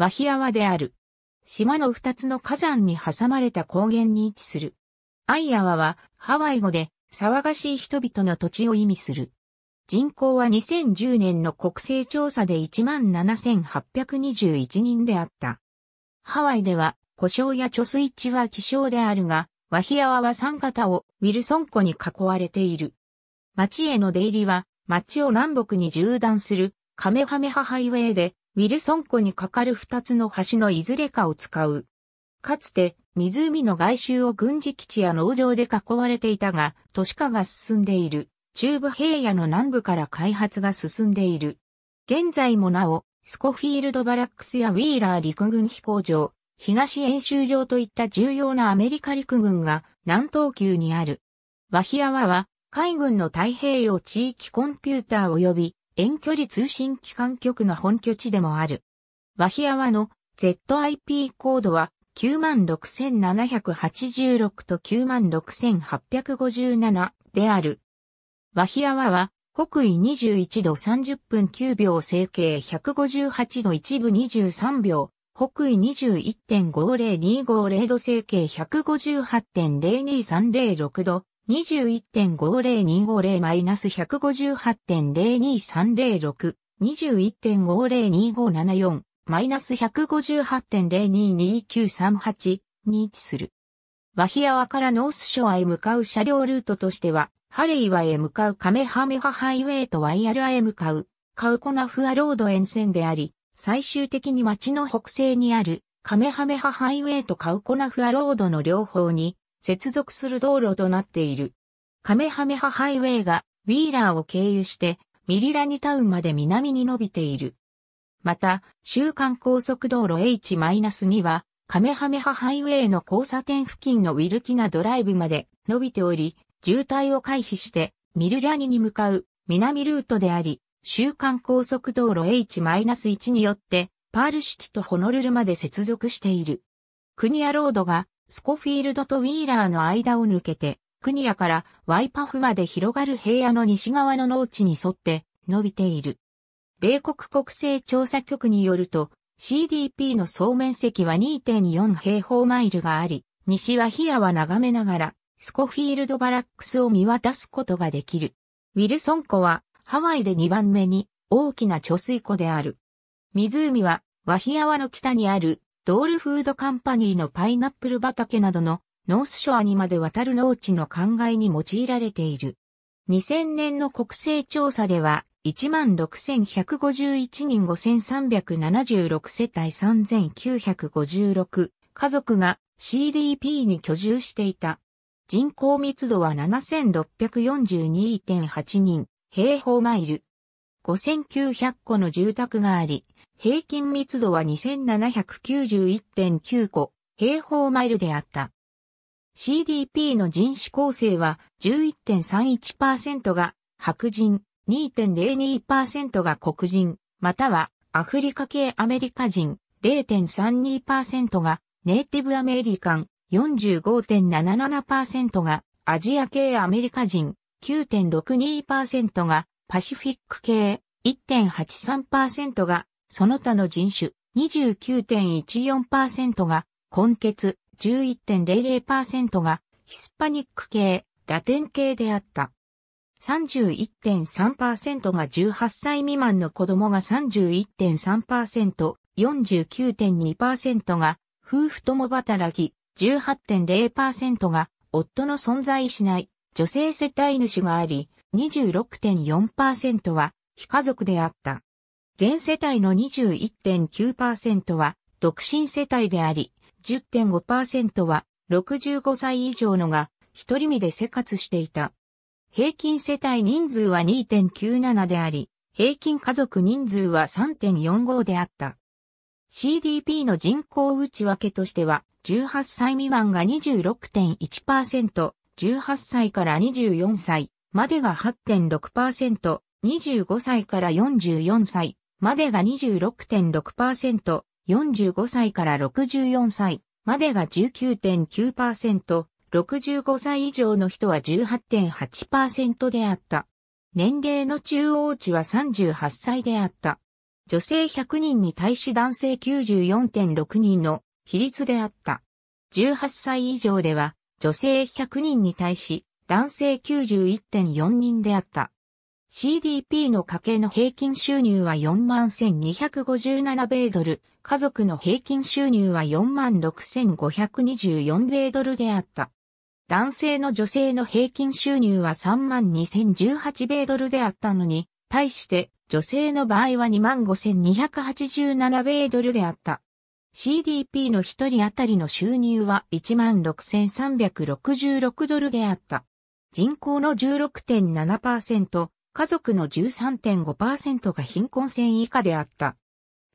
ワヒアワである。島の二つの火山に挟まれた高原に位置する。アイアワはハワイ語で騒がしい人々の土地を意味する。人口は2010年の国勢調査で17,821人であった。ハワイでは故障や貯水池は希少であるが、ワヒアワは三方をウィルソン湖に囲われている。町への出入りは町を南北に縦断するカメハメハハイウェイでウィルソン湖に架かる二つの橋のいずれかを使う。かつて、湖の外周を軍事基地や農場で囲われていたが、都市化が進んでいる。中部平野の南部から開発が進んでいる。現在もなお、スコフィールドバラックスやウィーラー陸軍飛行場、東演習場といった重要なアメリカ陸軍が南東級にある。ワヒアワは海軍の太平洋地域コンピューター及び遠距離通信機関局の本拠地でもある。ワヒアワの ZIP コードは96,786と96,857である。ワヒアワは北緯21度30分9秒整形158度一部23秒、北緯21.5025 0度整形158.02306度、21.50250-158.02306、2 1 5 0 2 5 7 4マイナス1 5 8 0 2 2 9 3 8に位置する。ワヒアワからノースショアへ向かう車両ルートとしては、ハレイワへ向かうカメハメハハイウェイとワイヤルアへ向かうカウコナフアロード沿線であり、最終的に町の北西にあるカメハメハハイウェイとカウコナフアロードの両方に接続する道路となっている。カメハメハハイウェイがウィーラーを経由してミリラニタウンまで南に伸びている。また、週間高速道路 H-2 はカメハメハハイウェイの交差点付近のウィルキナドライブまで伸びており、渋滞を回避してミルラニに向かう南ルートであり、週間高速道路 H-1 によってパールシティとホノルルまで接続している。クニアロードがスコフィールドとウィーラーの間を抜けて、クニアからワイパフまで広がる平野の西側の農地に沿って伸びている。米国国勢調査局によると、CDP の総面積は2.4平方マイルがあり、西はヒアは眺めながら、スコフィールドバラックスを見渡すことができる。ウィルソン湖は、ハワイで2番目に大きな貯水湖である。湖は、ワヒアワの北にあるドールフードカンパニーのパイナップル畑などのノースショアにまで渡る農地の考えに用いられている。2000年の国勢調査では、16,151人5,376世帯3,956家族が CDP に居住していた。人口密度は7,642.8人平方マイル。5900戸の住宅があり、平均密度は2791.9個平方マイルであった。CDP の人種構成は11.31%が白人、2.02%が黒人、またはアフリカ系アメリカ人、0.32%がネイティブアメリカン、45.77%がアジア系アメリカ人、9.62%がパシフィック系1.83%がその他の人種29.14%が根血11.00%がヒスパニック系ラテン系であった。31.3%が18歳未満の子供が31.3%、49.2%が夫婦共働き、18.0%が夫の存在しない女性世帯主があり、26.4%は非家族であった。全世帯の21.9%は独身世帯であり、10.5%は65歳以上のが一人身で生活していた。平均世帯人数は2.97であり、平均家族人数は3.45であった。CDP の人口内訳としては、18歳未満が26.1%、18歳から24歳、までが8.6%、25歳から44歳、までが26.6%、45歳から64歳、までが19.9%、65歳以上の人は18.8%であった。年齢の中央値は38歳であった。女性100人に対し男性94.6人の比率であった。18歳以上では女性100人に対し男性91.4人であった。CDP の家計の平均収入は41,257米ドル、家族の平均収入は46,524米ドルであった。男性の女性の平均収入は32,018米ドルであったのに、対して女性の場合は25,287米ドルであった。CDP の一人当たりの収入は16,366ドルであった。人口の16.7%、家族の13.5%が貧困線以下であった。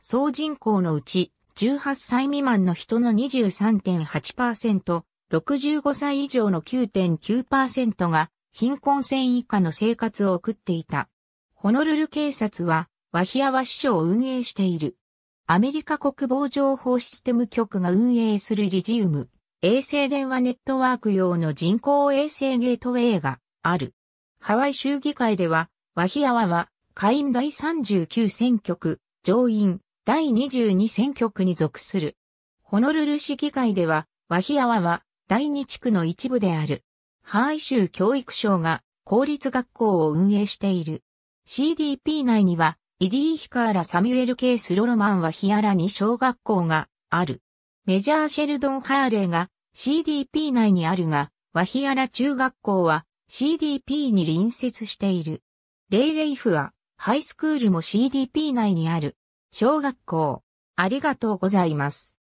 総人口のうち、18歳未満の人の23.8%、65歳以上の9.9%が貧困線以下の生活を送っていた。ホノルル警察は、ワヒアワ市長を運営している。アメリカ国防情報システム局が運営するリジウム。衛星電話ネットワーク用の人工衛星ゲートウェイがある。ハワイ州議会では、ワヒアワは下院第39選挙区、上院第22選挙区に属する。ホノルル市議会では、ワヒアワは第2地区の一部である。ハワイ州教育省が公立学校を運営している。CDP 内には、イリー・ヒカーラ・サミュエル・ケース・ロロマン・ワヒアラに小学校がある。メジャー・シェルドン・ハーレーが CDP 内にあるが、ワヒアラ中学校は CDP に隣接している。レイレイフは、ハイスクールも CDP 内にある。小学校。ありがとうございます。